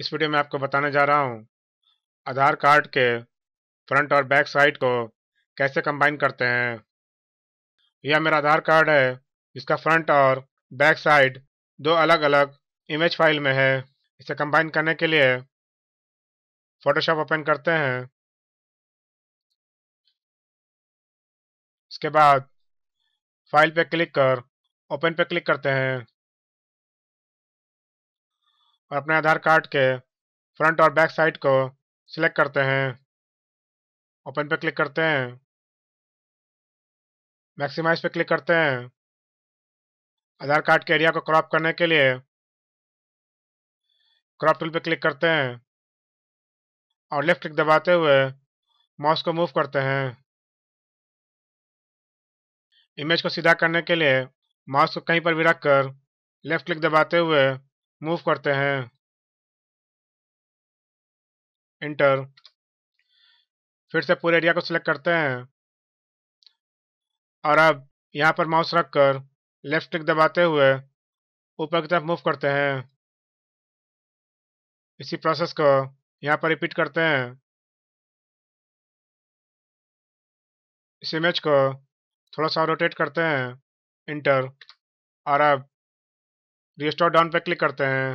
इस वीडियो में आपको बताने जा रहा हूँ आधार कार्ड के फ्रंट और बैक साइड को कैसे कंबाइन करते हैं यह मेरा आधार कार्ड है इसका फ्रंट और बैक साइड दो अलग अलग इमेज फाइल में है इसे कंबाइन करने के लिए फोटोशॉप ओपन करते हैं इसके बाद फाइल पे क्लिक कर ओपन पे क्लिक करते हैं और अपने आधार कार्ड के फ्रंट और बैक साइड को सिलेक्ट करते हैं ओपन पर क्लिक करते हैं मैक्सिमाइज पे क्लिक करते हैं आधार कार्ड के एरिया को क्रॉप करने के लिए क्रॉप टूल पे क्लिक करते हैं और लेफ्ट क्लिक दबाते हुए माउस को मूव करते हैं इमेज को सीधा करने के लिए माउस को कहीं पर भी रख कर लेफ्ट क्लिक दबाते हुए मूव करते हैं इंटर फिर से पूरे एरिया को सिलेक्ट करते हैं और अब यहाँ पर माउस रखकर लेफ्ट क्लिक दबाते हुए ऊपर की तरफ मूव करते हैं इसी प्रोसेस को यहाँ पर रिपीट करते हैं इस इमेज को थोड़ा सा रोटेट करते हैं इंटर और अब रिस्टोर डाउन पे क्लिक करते हैं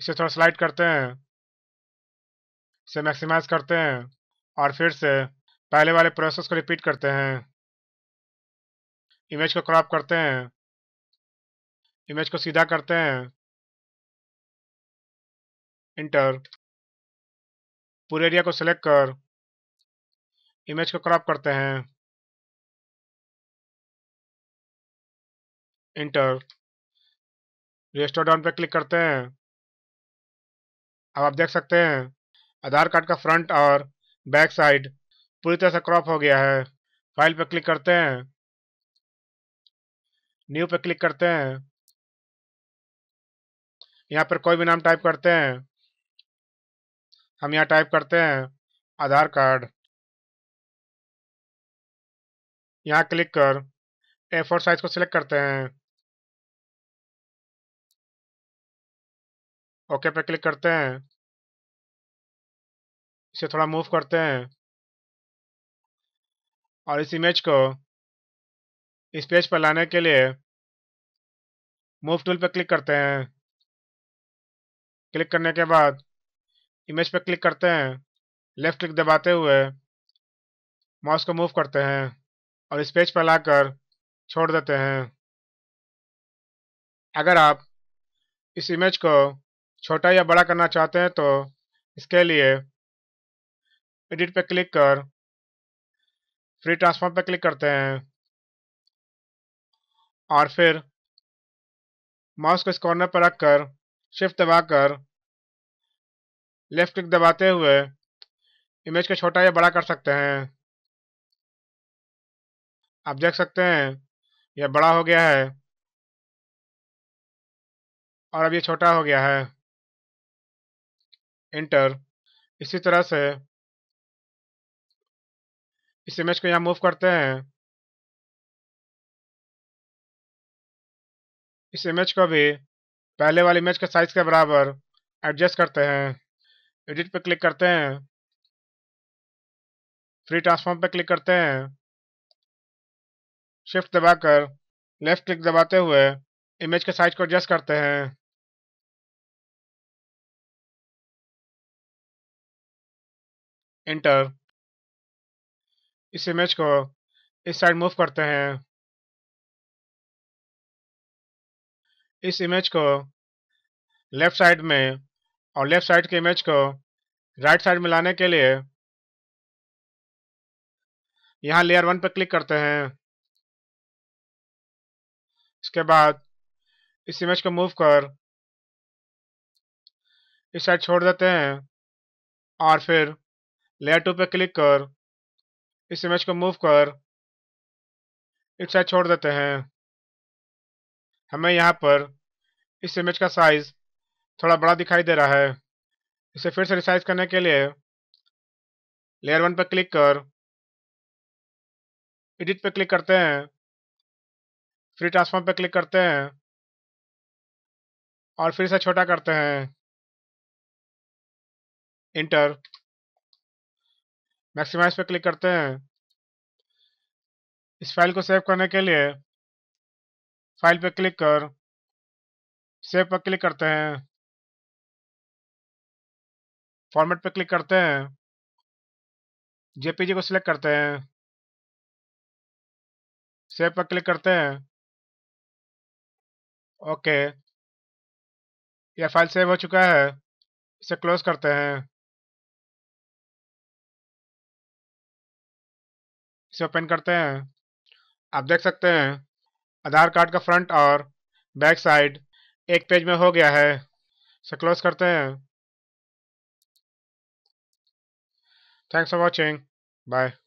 इसे थोड़ा स्लाइड करते हैं इसे मैक्सिमाइज करते हैं और फिर से पहले वाले प्रोसेस को रिपीट करते हैं इमेज को क्रॉप करते हैं इमेज को सीधा करते हैं इंटर पूरे एरिया को सिलेक्ट कर इमेज को क्रॉप करते हैं इंटर डाउन पे क्लिक करते हैं अब आप देख सकते हैं आधार कार्ड का फ्रंट और बैक साइड पूरी तरह से क्रॉप हो गया है फाइल पर क्लिक करते हैं न्यू पर क्लिक करते हैं यहाँ पर कोई भी नाम टाइप करते हैं हम यहाँ टाइप करते हैं आधार कार्ड यहाँ क्लिक कर ए फोर साइज को सिलेक्ट करते हैं ओके पे क्लिक करते हैं इसे थोड़ा मूव करते हैं और इस इमेज को इस पेज पर लाने के लिए मूव टूल पर क्लिक करते हैं क्लिक करने के बाद इमेज पर क्लिक करते हैं लेफ्ट क्लिक दबाते हुए माउस को मूव करते हैं और इस पेज पर लाकर छोड़ देते हैं अगर आप इस इमेज को छोटा या बड़ा करना चाहते हैं तो इसके लिए एडिट पे क्लिक कर फ्री ट्रांसफॉर्म पे क्लिक करते हैं और फिर माउस को इस कॉर्नर पर रखकर शिफ्ट दबाकर लेफ्ट क्लिक दबाते हुए इमेज को छोटा या बड़ा कर सकते हैं आप देख सकते हैं यह बड़ा हो गया है और अब ये छोटा हो गया है इंटर इसी तरह से इस इमेज को यहाँ मूव करते हैं इस इमेज को भी पहले वाली इमेज के साइज के बराबर एडजस्ट करते हैं एडिट पर क्लिक करते हैं फ्री ट्रांसफॉर्म पर क्लिक करते हैं शिफ्ट दबाकर लेफ्ट क्लिक दबाते हुए इमेज के साइज को एडजस्ट करते हैं इंटर इस इमेज को इस साइड मूव करते हैं इस इमेज को लेफ्ट साइड में और लेफ्ट साइड के इमेज को राइट साइड में लाने के लिए यहां लेयर वन पर क्लिक करते हैं इसके बाद इस इमेज को मूव कर इस साइड छोड़ देते हैं और फिर टू पे क्लिक कर इस इमेज को मूव कर एक साइड छोड़ देते हैं हमें यहाँ पर इस इमेज का साइज थोड़ा बड़ा दिखाई दे रहा है इसे फिर से रिसाइज करने के लिए लेयर वन पर क्लिक कर एडिट पर क्लिक करते हैं फ्री ट्रांसफॉर्म पर क्लिक करते हैं और फिर से छोटा करते हैं इंटर मैक्सिमाइज पर क्लिक करते हैं इस फाइल को सेव करने के लिए फाइल पर क्लिक कर सेव पर क्लिक करते हैं फॉर्मेट पर क्लिक करते हैं जेपीजी को सिलेक्ट करते हैं सेव पर क्लिक करते हैं ओके यह फाइल सेव हो चुका है इसे क्लोज करते हैं इसे ओपन करते हैं आप देख सकते हैं आधार कार्ड का फ्रंट और बैक साइड एक पेज में हो गया है इसे क्लोज करते हैं थैंक्स फॉर वॉचिंग बाय